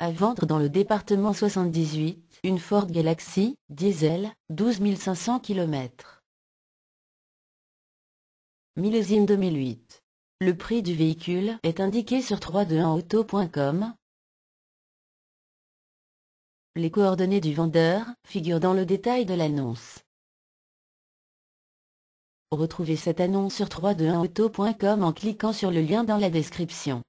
À vendre dans le département 78, une Ford Galaxy, diesel, 12 500 km. Millésime 2008. Le prix du véhicule est indiqué sur 321auto.com. Les coordonnées du vendeur figurent dans le détail de l'annonce. Retrouvez cette annonce sur 321auto.com en cliquant sur le lien dans la description.